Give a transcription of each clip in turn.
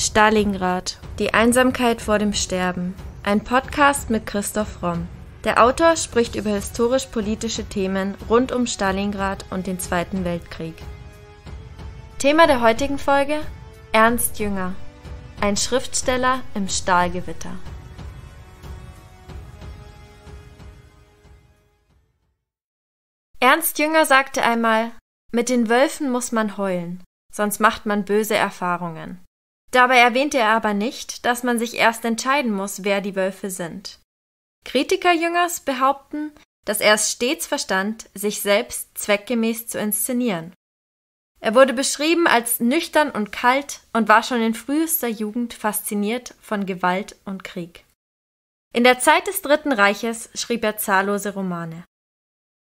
Stalingrad. Die Einsamkeit vor dem Sterben. Ein Podcast mit Christoph Romm. Der Autor spricht über historisch-politische Themen rund um Stalingrad und den Zweiten Weltkrieg. Thema der heutigen Folge Ernst Jünger. Ein Schriftsteller im Stahlgewitter. Ernst Jünger sagte einmal, mit den Wölfen muss man heulen, sonst macht man böse Erfahrungen. Dabei erwähnte er aber nicht, dass man sich erst entscheiden muss, wer die Wölfe sind. Kritiker Jüngers behaupten, dass er es stets verstand, sich selbst zweckgemäß zu inszenieren. Er wurde beschrieben als nüchtern und kalt und war schon in frühester Jugend fasziniert von Gewalt und Krieg. In der Zeit des Dritten Reiches schrieb er zahllose Romane.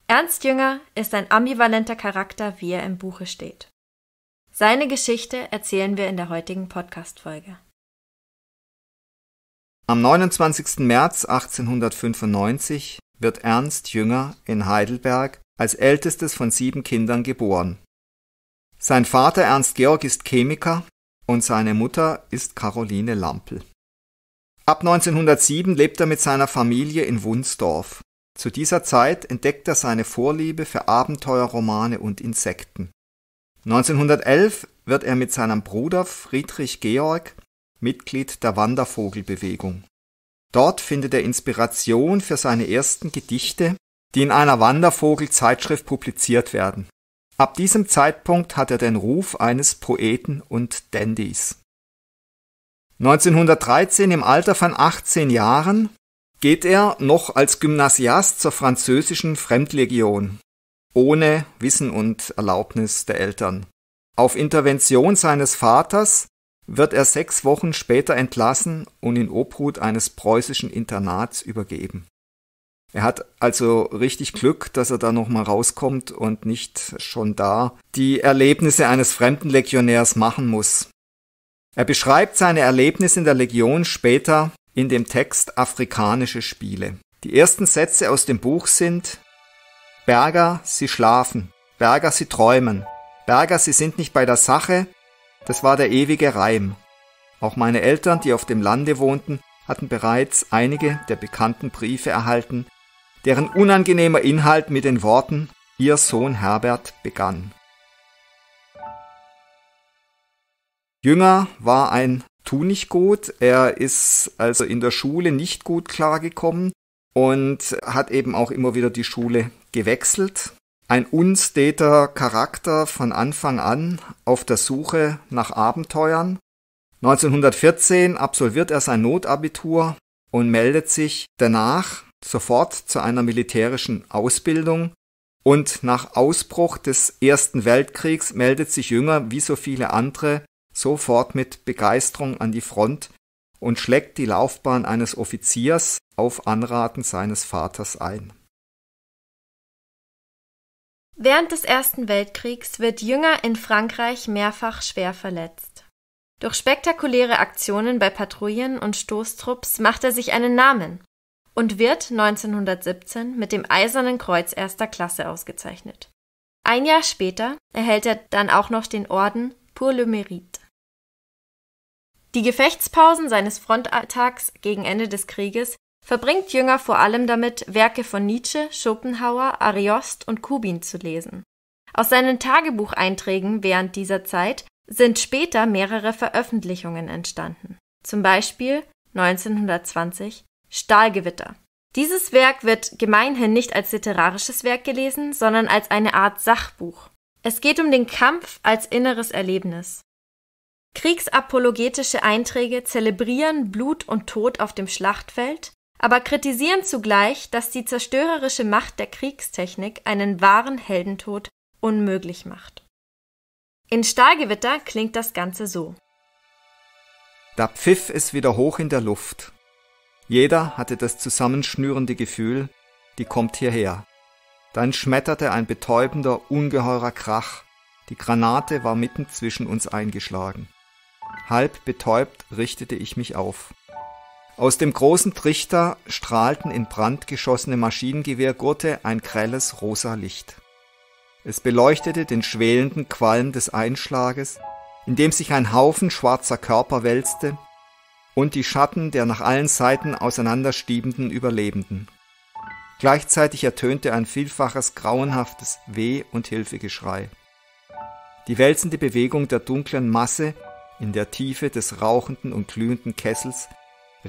Ernst Jünger ist ein ambivalenter Charakter, wie er im Buche steht. Seine Geschichte erzählen wir in der heutigen Podcast-Folge. Am 29. März 1895 wird Ernst Jünger in Heidelberg als ältestes von sieben Kindern geboren. Sein Vater Ernst Georg ist Chemiker und seine Mutter ist Caroline Lampel. Ab 1907 lebt er mit seiner Familie in Wunsdorf. Zu dieser Zeit entdeckt er seine Vorliebe für Abenteuerromane und Insekten. 1911 wird er mit seinem Bruder Friedrich Georg Mitglied der Wandervogelbewegung. Dort findet er Inspiration für seine ersten Gedichte, die in einer Wandervogelzeitschrift publiziert werden. Ab diesem Zeitpunkt hat er den Ruf eines Poeten und Dandys. 1913 im Alter von 18 Jahren geht er noch als Gymnasiast zur französischen Fremdlegion ohne Wissen und Erlaubnis der Eltern. Auf Intervention seines Vaters wird er sechs Wochen später entlassen und in Obhut eines preußischen Internats übergeben. Er hat also richtig Glück, dass er da nochmal rauskommt und nicht schon da die Erlebnisse eines fremden Legionärs machen muss. Er beschreibt seine Erlebnisse in der Legion später in dem Text Afrikanische Spiele. Die ersten Sätze aus dem Buch sind Berger, sie schlafen. Berger, sie träumen. Berger, sie sind nicht bei der Sache. Das war der ewige Reim. Auch meine Eltern, die auf dem Lande wohnten, hatten bereits einige der bekannten Briefe erhalten, deren unangenehmer Inhalt mit den Worten Ihr Sohn Herbert begann. Jünger war ein Tu nicht gut, er ist also in der Schule nicht gut klargekommen, und hat eben auch immer wieder die Schule gewechselt. Ein unsteter Charakter von Anfang an auf der Suche nach Abenteuern. 1914 absolviert er sein Notabitur und meldet sich danach sofort zu einer militärischen Ausbildung. Und nach Ausbruch des Ersten Weltkriegs meldet sich Jünger wie so viele andere sofort mit Begeisterung an die Front und schlägt die Laufbahn eines Offiziers auf Anraten seines Vaters ein. Während des Ersten Weltkriegs wird Jünger in Frankreich mehrfach schwer verletzt. Durch spektakuläre Aktionen bei Patrouillen und Stoßtrupps macht er sich einen Namen und wird 1917 mit dem Eisernen Kreuz erster Klasse ausgezeichnet. Ein Jahr später erhält er dann auch noch den Orden Pour le Mérite. Die Gefechtspausen seines Frontalltags gegen Ende des Krieges verbringt Jünger vor allem damit, Werke von Nietzsche, Schopenhauer, Ariost und Kubin zu lesen. Aus seinen Tagebucheinträgen während dieser Zeit sind später mehrere Veröffentlichungen entstanden. Zum Beispiel 1920 Stahlgewitter. Dieses Werk wird gemeinhin nicht als literarisches Werk gelesen, sondern als eine Art Sachbuch. Es geht um den Kampf als inneres Erlebnis. Kriegsapologetische Einträge zelebrieren Blut und Tod auf dem Schlachtfeld aber kritisieren zugleich, dass die zerstörerische Macht der Kriegstechnik einen wahren Heldentod unmöglich macht. In Stahlgewitter klingt das Ganze so. Da pfiff es wieder hoch in der Luft. Jeder hatte das zusammenschnürende Gefühl, die kommt hierher. Dann schmetterte ein betäubender, ungeheurer Krach. Die Granate war mitten zwischen uns eingeschlagen. Halb betäubt richtete ich mich auf. Aus dem großen Trichter strahlten in Brand geschossene Maschinengewehrgurte ein grelles rosa Licht. Es beleuchtete den schwelenden Qualm des Einschlages, in dem sich ein Haufen schwarzer Körper wälzte, und die Schatten der nach allen Seiten auseinanderstiebenden Überlebenden. Gleichzeitig ertönte ein vielfaches grauenhaftes Weh- und Hilfegeschrei. Die wälzende Bewegung der dunklen Masse in der Tiefe des rauchenden und glühenden Kessels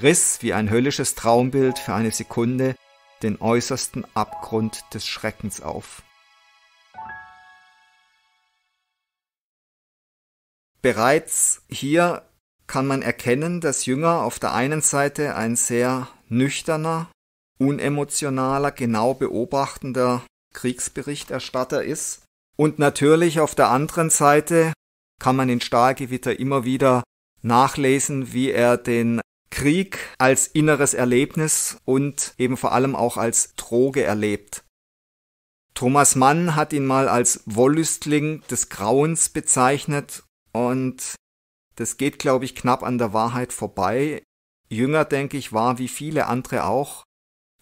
riss wie ein höllisches Traumbild für eine Sekunde den äußersten Abgrund des Schreckens auf. Bereits hier kann man erkennen, dass Jünger auf der einen Seite ein sehr nüchterner, unemotionaler, genau beobachtender Kriegsberichterstatter ist und natürlich auf der anderen Seite kann man in Stahlgewitter immer wieder nachlesen, wie er den Krieg als inneres Erlebnis und eben vor allem auch als Droge erlebt. Thomas Mann hat ihn mal als Wollüstling des Grauens bezeichnet und das geht, glaube ich, knapp an der Wahrheit vorbei. Jünger, denke ich, war wie viele andere auch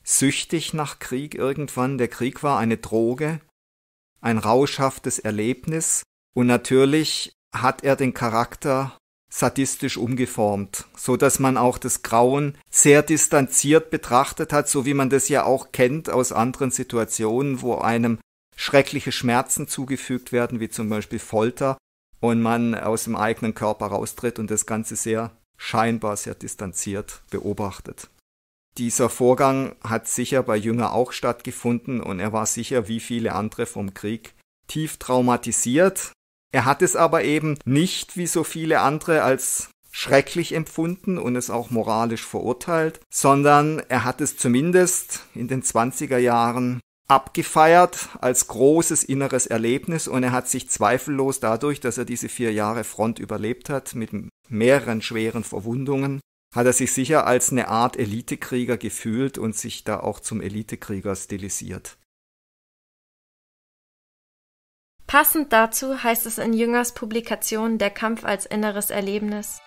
süchtig nach Krieg irgendwann. Der Krieg war eine Droge, ein rauschhaftes Erlebnis und natürlich hat er den Charakter sadistisch umgeformt, so dass man auch das Grauen sehr distanziert betrachtet hat, so wie man das ja auch kennt aus anderen Situationen, wo einem schreckliche Schmerzen zugefügt werden, wie zum Beispiel Folter, und man aus dem eigenen Körper raustritt und das Ganze sehr scheinbar sehr distanziert beobachtet. Dieser Vorgang hat sicher bei Jünger auch stattgefunden und er war sicher wie viele andere vom Krieg tief traumatisiert er hat es aber eben nicht wie so viele andere als schrecklich empfunden und es auch moralisch verurteilt, sondern er hat es zumindest in den 20er Jahren abgefeiert als großes inneres Erlebnis und er hat sich zweifellos dadurch, dass er diese vier Jahre Front überlebt hat, mit mehreren schweren Verwundungen, hat er sich sicher als eine Art Elitekrieger gefühlt und sich da auch zum Elitekrieger stilisiert. Passend dazu heißt es in Jüngers Publikation Der Kampf als inneres Erlebnis.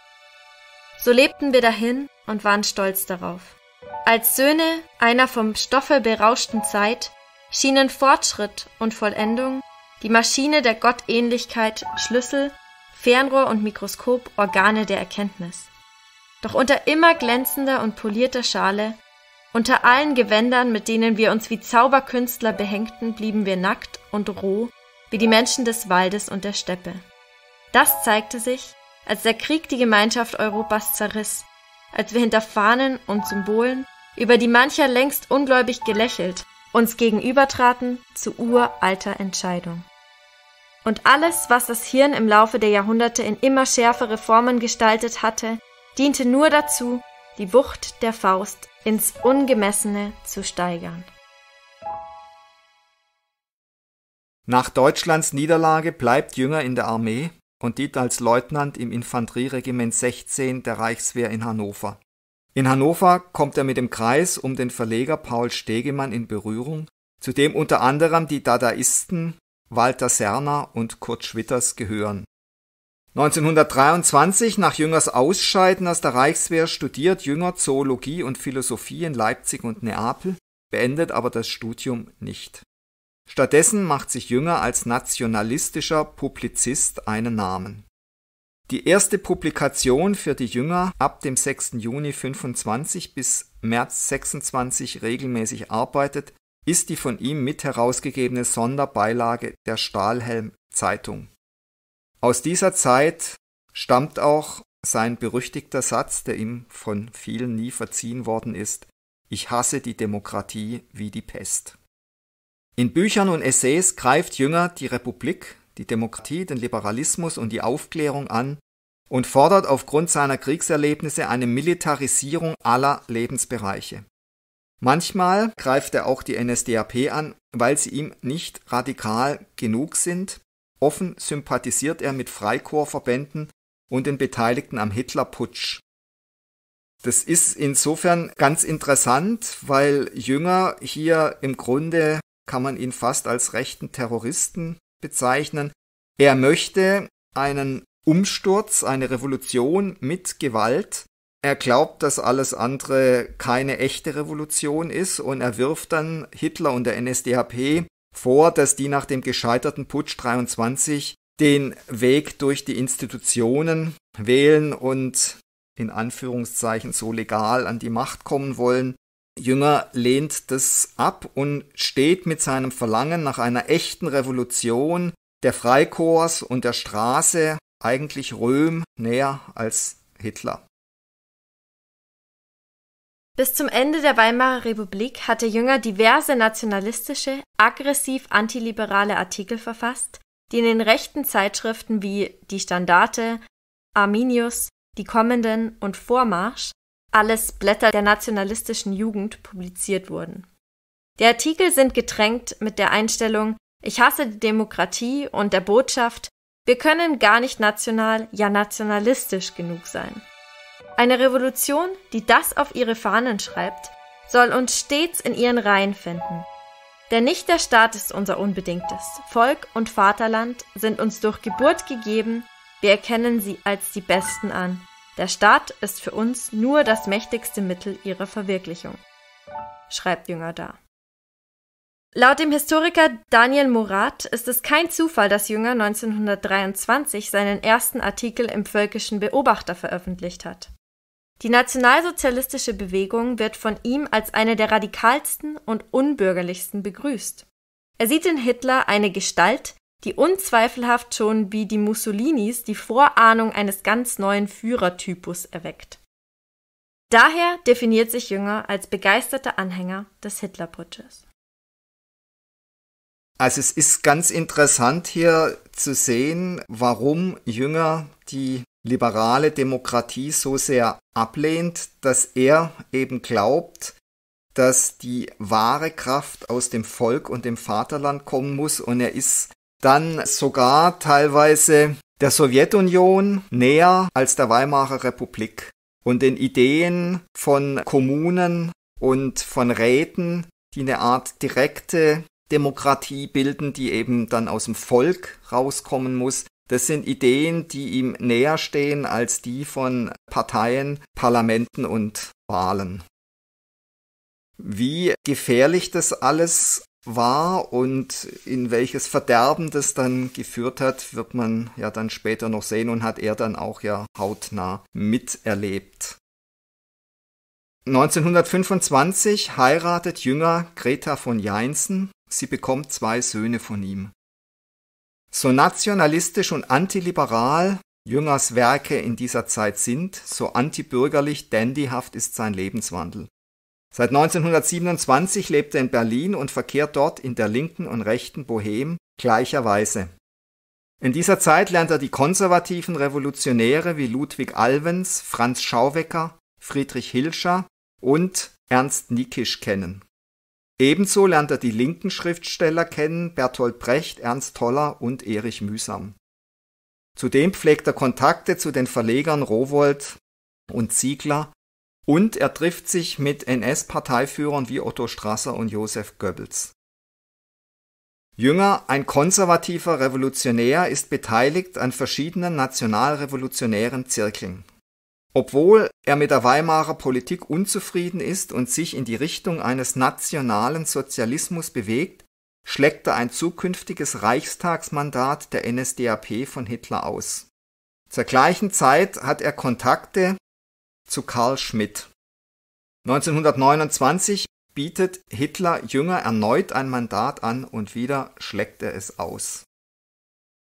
So lebten wir dahin und waren stolz darauf. Als Söhne einer vom Stoffe berauschten Zeit schienen Fortschritt und Vollendung, die Maschine der Gottähnlichkeit, Schlüssel, Fernrohr und Mikroskop Organe der Erkenntnis. Doch unter immer glänzender und polierter Schale, unter allen Gewändern, mit denen wir uns wie Zauberkünstler behängten, blieben wir nackt und roh wie die Menschen des Waldes und der Steppe. Das zeigte sich, als der Krieg die Gemeinschaft Europas zerriss, als wir hinter Fahnen und Symbolen, über die mancher längst ungläubig gelächelt, uns gegenübertraten zu uralter Entscheidung. Und alles, was das Hirn im Laufe der Jahrhunderte in immer schärfere Formen gestaltet hatte, diente nur dazu, die Wucht der Faust ins Ungemessene zu steigern. Nach Deutschlands Niederlage bleibt Jünger in der Armee und dient als Leutnant im Infanterieregiment 16 der Reichswehr in Hannover. In Hannover kommt er mit dem Kreis um den Verleger Paul Stegemann in Berührung, zu dem unter anderem die Dadaisten Walter Serner und Kurt Schwitters gehören. 1923, nach Jüngers Ausscheiden aus der Reichswehr, studiert Jünger Zoologie und Philosophie in Leipzig und Neapel, beendet aber das Studium nicht. Stattdessen macht sich Jünger als nationalistischer Publizist einen Namen. Die erste Publikation für die Jünger ab dem 6. Juni 25 bis März 26 regelmäßig arbeitet, ist die von ihm mit herausgegebene Sonderbeilage der Stahlhelm Zeitung. Aus dieser Zeit stammt auch sein berüchtigter Satz, der ihm von vielen nie verziehen worden ist, ich hasse die Demokratie wie die Pest. In Büchern und Essays greift Jünger die Republik, die Demokratie, den Liberalismus und die Aufklärung an und fordert aufgrund seiner Kriegserlebnisse eine Militarisierung aller Lebensbereiche. Manchmal greift er auch die NSDAP an, weil sie ihm nicht radikal genug sind. Offen sympathisiert er mit Freikorpsverbänden und den Beteiligten am Hitlerputsch. Das ist insofern ganz interessant, weil Jünger hier im Grunde kann man ihn fast als rechten Terroristen bezeichnen. Er möchte einen Umsturz, eine Revolution mit Gewalt. Er glaubt, dass alles andere keine echte Revolution ist und er wirft dann Hitler und der NSDAP vor, dass die nach dem gescheiterten Putsch 23 den Weg durch die Institutionen wählen und in Anführungszeichen so legal an die Macht kommen wollen, Jünger lehnt das ab und steht mit seinem Verlangen nach einer echten Revolution der Freikorps und der Straße eigentlich Röhm näher als Hitler. Bis zum Ende der Weimarer Republik hatte Jünger diverse nationalistische, aggressiv antiliberale Artikel verfasst, die in den rechten Zeitschriften wie Die Standarte, Arminius, Die Kommenden und Vormarsch alles Blätter der nationalistischen Jugend publiziert wurden. Die Artikel sind getränkt mit der Einstellung Ich hasse die Demokratie und der Botschaft Wir können gar nicht national, ja nationalistisch genug sein. Eine Revolution, die das auf ihre Fahnen schreibt, soll uns stets in ihren Reihen finden. Denn nicht der Staat ist unser Unbedingtes. Volk und Vaterland sind uns durch Geburt gegeben, wir erkennen sie als die Besten an. Der Staat ist für uns nur das mächtigste Mittel ihrer Verwirklichung, schreibt Jünger da. Laut dem Historiker Daniel Murat ist es kein Zufall, dass Jünger 1923 seinen ersten Artikel im Völkischen Beobachter veröffentlicht hat. Die nationalsozialistische Bewegung wird von ihm als eine der radikalsten und unbürgerlichsten begrüßt. Er sieht in Hitler eine Gestalt, die unzweifelhaft schon wie die Mussolinis die Vorahnung eines ganz neuen Führertypus erweckt. Daher definiert sich Jünger als begeisterter Anhänger des Hitlerputsches. Also es ist ganz interessant hier zu sehen, warum Jünger die liberale Demokratie so sehr ablehnt, dass er eben glaubt, dass die wahre Kraft aus dem Volk und dem Vaterland kommen muss und er ist dann sogar teilweise der Sowjetunion näher als der Weimarer Republik und den Ideen von Kommunen und von Räten, die eine Art direkte Demokratie bilden, die eben dann aus dem Volk rauskommen muss. Das sind Ideen, die ihm näher stehen als die von Parteien, Parlamenten und Wahlen. Wie gefährlich das alles war und in welches Verderben das dann geführt hat, wird man ja dann später noch sehen und hat er dann auch ja hautnah miterlebt. 1925 heiratet Jünger Greta von Jeinsen, sie bekommt zwei Söhne von ihm. So nationalistisch und antiliberal Jüngers Werke in dieser Zeit sind, so antibürgerlich dandyhaft ist sein Lebenswandel. Seit 1927 lebt er in Berlin und verkehrt dort in der linken und rechten Bohem gleicherweise. In dieser Zeit lernt er die konservativen Revolutionäre wie Ludwig Alvens, Franz Schauwecker, Friedrich Hilscher und Ernst Nikisch kennen. Ebenso lernt er die linken Schriftsteller kennen, Bertolt Brecht, Ernst Toller und Erich Mühsam. Zudem pflegt er Kontakte zu den Verlegern Rowold und Ziegler und er trifft sich mit NS-Parteiführern wie Otto Strasser und Josef Goebbels. Jünger, ein konservativer Revolutionär, ist beteiligt an verschiedenen nationalrevolutionären Zirkeln. Obwohl er mit der Weimarer Politik unzufrieden ist und sich in die Richtung eines nationalen Sozialismus bewegt, schlägt er ein zukünftiges Reichstagsmandat der NSDAP von Hitler aus. Zur gleichen Zeit hat er Kontakte zu Karl Schmidt. 1929 bietet Hitler Jünger erneut ein Mandat an und wieder schlägt er es aus.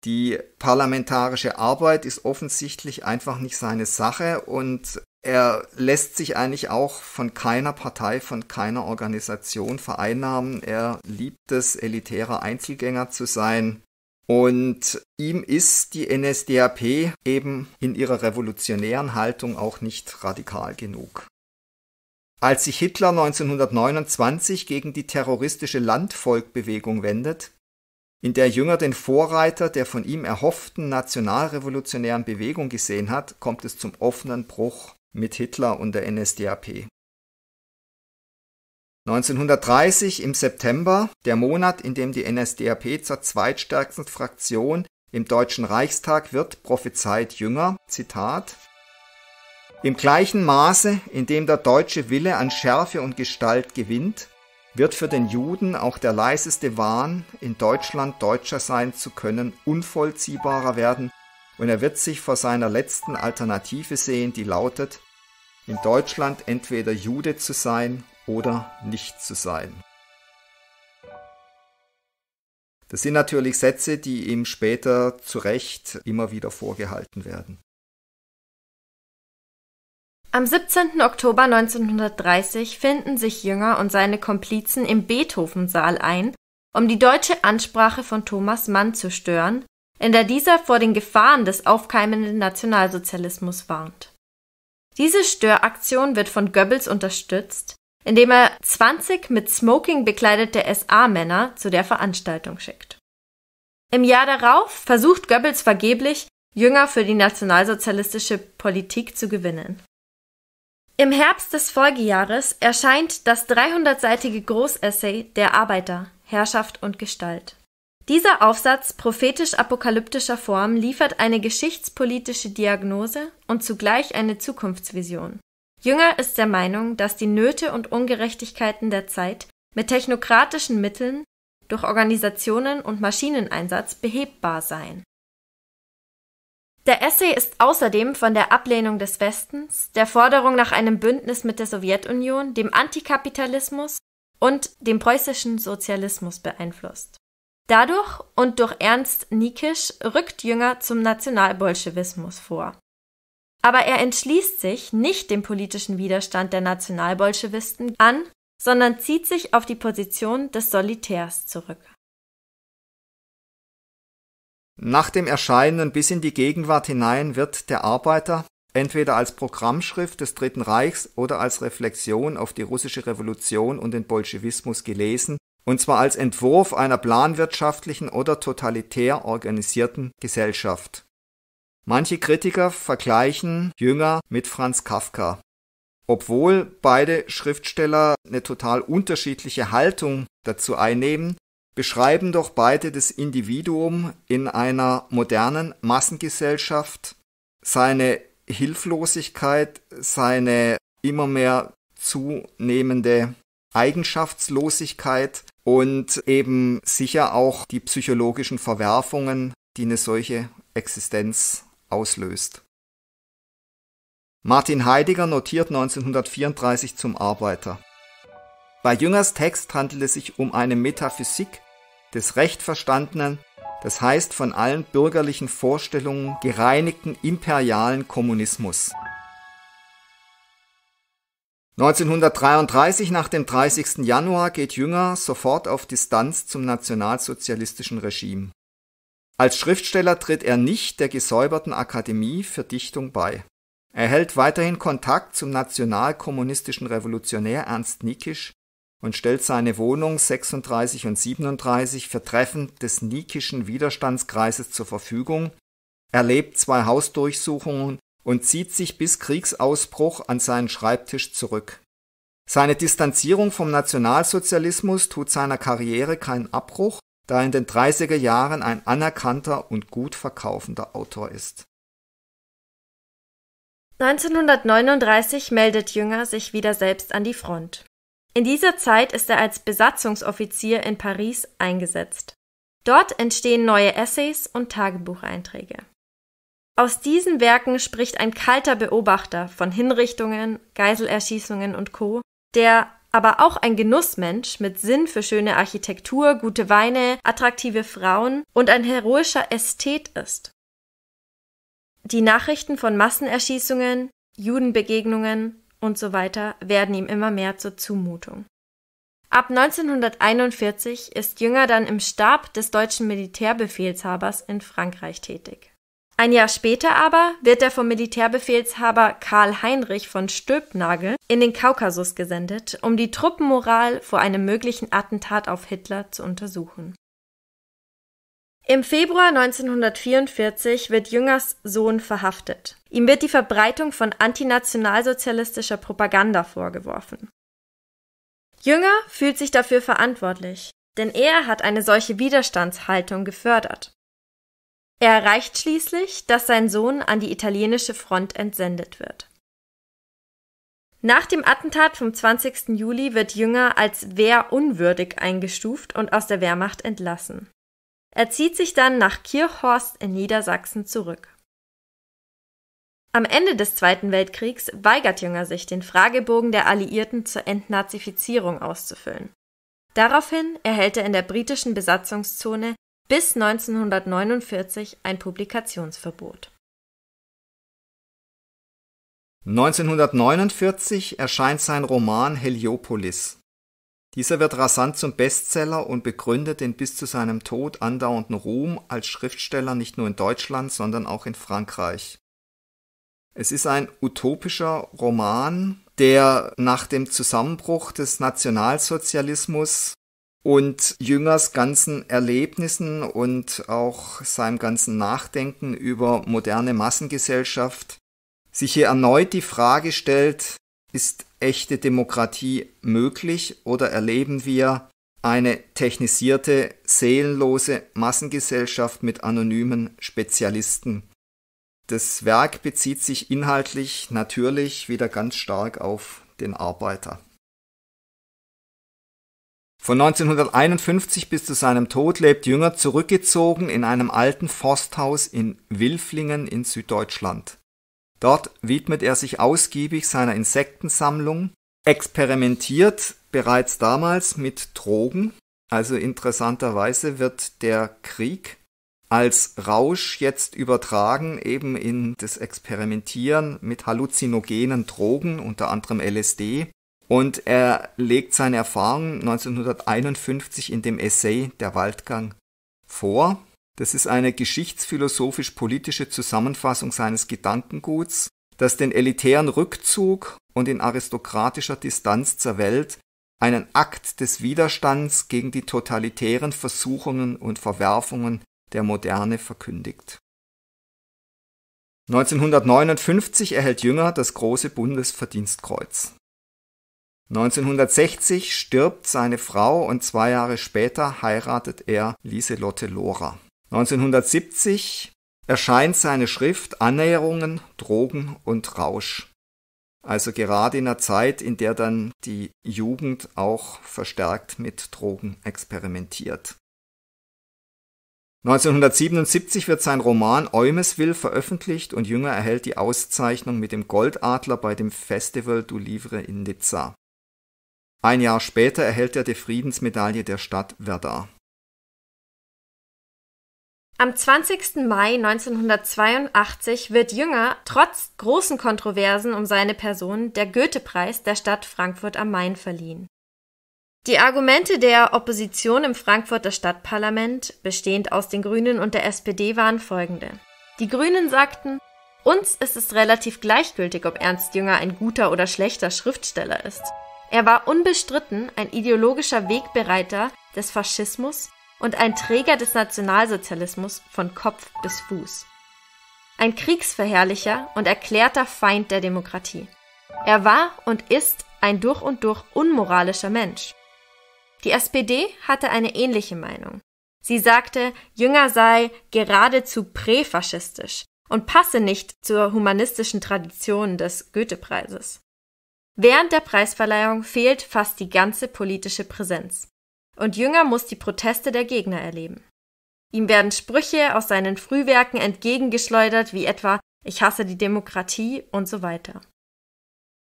Die parlamentarische Arbeit ist offensichtlich einfach nicht seine Sache und er lässt sich eigentlich auch von keiner Partei, von keiner Organisation vereinnahmen. Er liebt es, elitärer Einzelgänger zu sein. Und ihm ist die NSDAP eben in ihrer revolutionären Haltung auch nicht radikal genug. Als sich Hitler 1929 gegen die terroristische Landvolkbewegung wendet, in der Jünger den Vorreiter der von ihm erhofften nationalrevolutionären Bewegung gesehen hat, kommt es zum offenen Bruch mit Hitler und der NSDAP. 1930 im September, der Monat, in dem die NSDAP zur zweitstärksten Fraktion im Deutschen Reichstag wird, prophezeit Jünger, Zitat, Im gleichen Maße, in dem der deutsche Wille an Schärfe und Gestalt gewinnt, wird für den Juden auch der leiseste Wahn, in Deutschland Deutscher sein zu können, unvollziehbarer werden, und er wird sich vor seiner letzten Alternative sehen, die lautet, in Deutschland entweder Jude zu sein oder nicht zu sein. Das sind natürlich Sätze, die ihm später zu Recht immer wieder vorgehalten werden. Am 17. Oktober 1930 finden sich Jünger und seine Komplizen im Beethoven-Saal ein, um die deutsche Ansprache von Thomas Mann zu stören, in der dieser vor den Gefahren des aufkeimenden Nationalsozialismus warnt. Diese Störaktion wird von Goebbels unterstützt, indem er 20 mit Smoking bekleidete SA-Männer zu der Veranstaltung schickt. Im Jahr darauf versucht Goebbels vergeblich, Jünger für die nationalsozialistische Politik zu gewinnen. Im Herbst des Folgejahres erscheint das 300-seitige Großessay Der Arbeiter, Herrschaft und Gestalt. Dieser Aufsatz prophetisch-apokalyptischer Form liefert eine geschichtspolitische Diagnose und zugleich eine Zukunftsvision. Jünger ist der Meinung, dass die Nöte und Ungerechtigkeiten der Zeit mit technokratischen Mitteln durch Organisationen und Maschineneinsatz behebbar seien. Der Essay ist außerdem von der Ablehnung des Westens, der Forderung nach einem Bündnis mit der Sowjetunion, dem Antikapitalismus und dem preußischen Sozialismus beeinflusst. Dadurch und durch Ernst Niekisch rückt Jünger zum Nationalbolschewismus vor. Aber er entschließt sich nicht dem politischen Widerstand der Nationalbolschewisten an, sondern zieht sich auf die Position des Solitärs zurück. Nach dem Erscheinen bis in die Gegenwart hinein wird der Arbeiter entweder als Programmschrift des Dritten Reichs oder als Reflexion auf die russische Revolution und den Bolschewismus gelesen, und zwar als Entwurf einer planwirtschaftlichen oder totalitär organisierten Gesellschaft. Manche Kritiker vergleichen Jünger mit Franz Kafka. Obwohl beide Schriftsteller eine total unterschiedliche Haltung dazu einnehmen, beschreiben doch beide das Individuum in einer modernen Massengesellschaft, seine Hilflosigkeit, seine immer mehr zunehmende Eigenschaftslosigkeit und eben sicher auch die psychologischen Verwerfungen, die eine solche Existenz auslöst. Martin Heidegger notiert 1934 zum Arbeiter. Bei Jüngers Text handelt es sich um eine Metaphysik des recht verstandenen, das heißt von allen bürgerlichen Vorstellungen gereinigten imperialen Kommunismus. 1933 nach dem 30. Januar geht Jünger sofort auf Distanz zum nationalsozialistischen Regime. Als Schriftsteller tritt er nicht der gesäuberten Akademie für Dichtung bei. Er hält weiterhin Kontakt zum nationalkommunistischen Revolutionär Ernst Nikisch und stellt seine Wohnung 36 und 37 für Treffen des Nikischen Widerstandskreises zur Verfügung, erlebt zwei Hausdurchsuchungen und zieht sich bis Kriegsausbruch an seinen Schreibtisch zurück. Seine Distanzierung vom Nationalsozialismus tut seiner Karriere keinen Abbruch, da in den 30er Jahren ein anerkannter und gut verkaufender Autor ist. 1939 meldet Jünger sich wieder selbst an die Front. In dieser Zeit ist er als Besatzungsoffizier in Paris eingesetzt. Dort entstehen neue Essays und Tagebucheinträge. Aus diesen Werken spricht ein kalter Beobachter von Hinrichtungen, Geiselerschießungen und Co., der aber auch ein Genussmensch mit Sinn für schöne Architektur, gute Weine, attraktive Frauen und ein heroischer Ästhet ist. Die Nachrichten von Massenerschießungen, Judenbegegnungen und so weiter werden ihm immer mehr zur Zumutung. Ab 1941 ist Jünger dann im Stab des deutschen Militärbefehlshabers in Frankreich tätig. Ein Jahr später aber wird er vom Militärbefehlshaber Karl Heinrich von Stülpnagel in den Kaukasus gesendet, um die Truppenmoral vor einem möglichen Attentat auf Hitler zu untersuchen. Im Februar 1944 wird Jüngers Sohn verhaftet. Ihm wird die Verbreitung von antinationalsozialistischer Propaganda vorgeworfen. Jünger fühlt sich dafür verantwortlich, denn er hat eine solche Widerstandshaltung gefördert. Er erreicht schließlich, dass sein Sohn an die italienische Front entsendet wird. Nach dem Attentat vom 20. Juli wird Jünger als wehrunwürdig eingestuft und aus der Wehrmacht entlassen. Er zieht sich dann nach Kirchhorst in Niedersachsen zurück. Am Ende des Zweiten Weltkriegs weigert Jünger sich, den Fragebogen der Alliierten zur Entnazifizierung auszufüllen. Daraufhin erhält er in der britischen Besatzungszone bis 1949 ein Publikationsverbot. 1949 erscheint sein Roman Heliopolis. Dieser wird rasant zum Bestseller und begründet den bis zu seinem Tod andauernden Ruhm als Schriftsteller nicht nur in Deutschland, sondern auch in Frankreich. Es ist ein utopischer Roman, der nach dem Zusammenbruch des Nationalsozialismus und Jüngers ganzen Erlebnissen und auch seinem ganzen Nachdenken über moderne Massengesellschaft sich hier erneut die Frage stellt, ist echte Demokratie möglich oder erleben wir eine technisierte, seelenlose Massengesellschaft mit anonymen Spezialisten? Das Werk bezieht sich inhaltlich natürlich wieder ganz stark auf den Arbeiter. Von 1951 bis zu seinem Tod lebt Jünger zurückgezogen in einem alten Forsthaus in Wilflingen in Süddeutschland. Dort widmet er sich ausgiebig seiner Insektensammlung, experimentiert bereits damals mit Drogen, also interessanterweise wird der Krieg als Rausch jetzt übertragen eben in das Experimentieren mit halluzinogenen Drogen, unter anderem LSD, und er legt seine Erfahrungen 1951 in dem Essay Der Waldgang vor. Das ist eine geschichtsphilosophisch-politische Zusammenfassung seines Gedankenguts, das den elitären Rückzug und in aristokratischer Distanz zur Welt einen Akt des Widerstands gegen die totalitären Versuchungen und Verwerfungen der Moderne verkündigt. 1959 erhält Jünger das große Bundesverdienstkreuz. 1960 stirbt seine Frau und zwei Jahre später heiratet er Lieselotte Lora. 1970 erscheint seine Schrift Annäherungen, Drogen und Rausch. Also gerade in einer Zeit, in der dann die Jugend auch verstärkt mit Drogen experimentiert. 1977 wird sein Roman Eumesville veröffentlicht und Jünger erhält die Auszeichnung mit dem Goldadler bei dem Festival du Livre in Nizza. Ein Jahr später erhält er die Friedensmedaille der Stadt Verdun. Am 20. Mai 1982 wird Jünger trotz großen Kontroversen um seine Person der Goethepreis der Stadt Frankfurt am Main verliehen. Die Argumente der Opposition im Frankfurter Stadtparlament, bestehend aus den Grünen und der SPD, waren folgende. Die Grünen sagten, uns ist es relativ gleichgültig, ob Ernst Jünger ein guter oder schlechter Schriftsteller ist. Er war unbestritten ein ideologischer Wegbereiter des Faschismus und ein Träger des Nationalsozialismus von Kopf bis Fuß. Ein kriegsverherrlicher und erklärter Feind der Demokratie. Er war und ist ein durch und durch unmoralischer Mensch. Die SPD hatte eine ähnliche Meinung. Sie sagte, Jünger sei geradezu präfaschistisch und passe nicht zur humanistischen Tradition des Goethepreises. Während der Preisverleihung fehlt fast die ganze politische Präsenz. Und Jünger muss die Proteste der Gegner erleben. Ihm werden Sprüche aus seinen Frühwerken entgegengeschleudert, wie etwa Ich hasse die Demokratie und so weiter.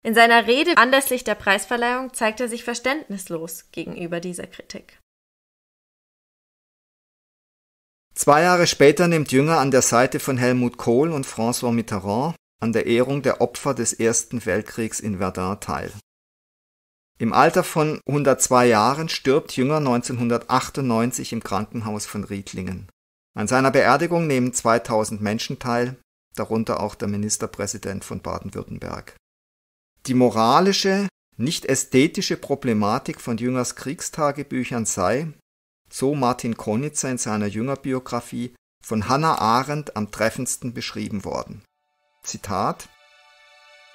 In seiner Rede anlässlich der Preisverleihung zeigt er sich verständnislos gegenüber dieser Kritik. Zwei Jahre später nimmt Jünger an der Seite von Helmut Kohl und François Mitterrand an der Ehrung der Opfer des Ersten Weltkriegs in Verdun teil. Im Alter von 102 Jahren stirbt Jünger 1998 im Krankenhaus von Riedlingen. An seiner Beerdigung nehmen 2000 Menschen teil, darunter auch der Ministerpräsident von Baden-Württemberg. Die moralische, nicht ästhetische Problematik von Jüngers Kriegstagebüchern sei, so Martin Konitzer in seiner Jüngerbiografie, von Hannah Arendt am treffendsten beschrieben worden. Zitat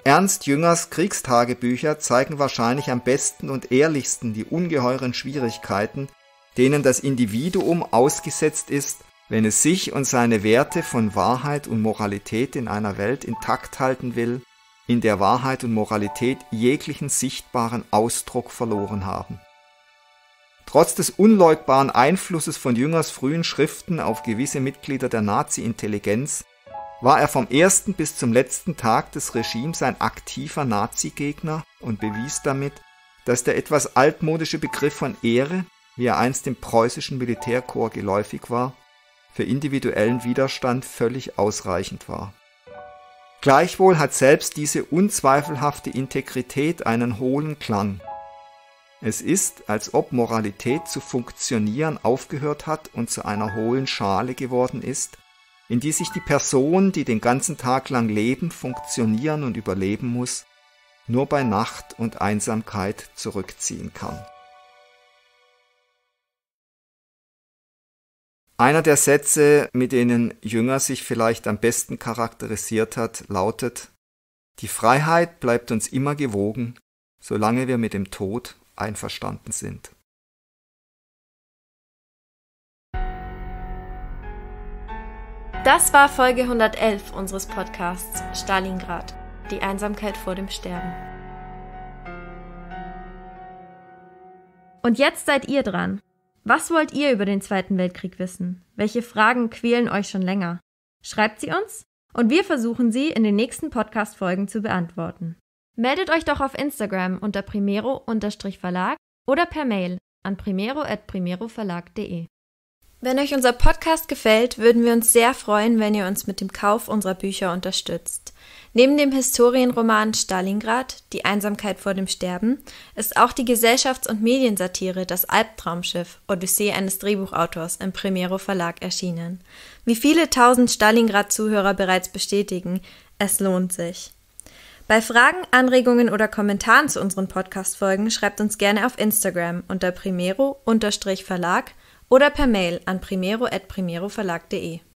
Ernst Jüngers Kriegstagebücher zeigen wahrscheinlich am besten und ehrlichsten die ungeheuren Schwierigkeiten, denen das Individuum ausgesetzt ist, wenn es sich und seine Werte von Wahrheit und Moralität in einer Welt intakt halten will, in der Wahrheit und Moralität jeglichen sichtbaren Ausdruck verloren haben. Trotz des unleugbaren Einflusses von Jüngers frühen Schriften auf gewisse Mitglieder der Nazi-Intelligenz war er vom ersten bis zum letzten Tag des Regimes ein aktiver Nazi-Gegner und bewies damit, dass der etwas altmodische Begriff von Ehre, wie er einst im preußischen Militärkorps geläufig war, für individuellen Widerstand völlig ausreichend war. Gleichwohl hat selbst diese unzweifelhafte Integrität einen hohlen Klang. Es ist, als ob Moralität zu funktionieren aufgehört hat und zu einer hohlen Schale geworden ist, in die sich die Person, die den ganzen Tag lang leben, funktionieren und überleben muss, nur bei Nacht und Einsamkeit zurückziehen kann. Einer der Sätze, mit denen Jünger sich vielleicht am besten charakterisiert hat, lautet Die Freiheit bleibt uns immer gewogen, solange wir mit dem Tod einverstanden sind. Das war Folge 111 unseres Podcasts Stalingrad, die Einsamkeit vor dem Sterben. Und jetzt seid ihr dran. Was wollt ihr über den Zweiten Weltkrieg wissen? Welche Fragen quälen euch schon länger? Schreibt sie uns und wir versuchen sie in den nächsten Podcast-Folgen zu beantworten. Meldet euch doch auf Instagram unter primero-verlag oder per Mail an primero@primeroverlag.de. Wenn euch unser Podcast gefällt, würden wir uns sehr freuen, wenn ihr uns mit dem Kauf unserer Bücher unterstützt. Neben dem Historienroman Stalingrad, Die Einsamkeit vor dem Sterben, ist auch die Gesellschafts- und Mediensatire Das Albtraumschiff, Odyssee eines Drehbuchautors, im Primero Verlag erschienen. Wie viele tausend Stalingrad-Zuhörer bereits bestätigen, es lohnt sich. Bei Fragen, Anregungen oder Kommentaren zu unseren Podcast-Folgen schreibt uns gerne auf Instagram unter primero-verlag oder per Mail an primero@primeroverlag.de.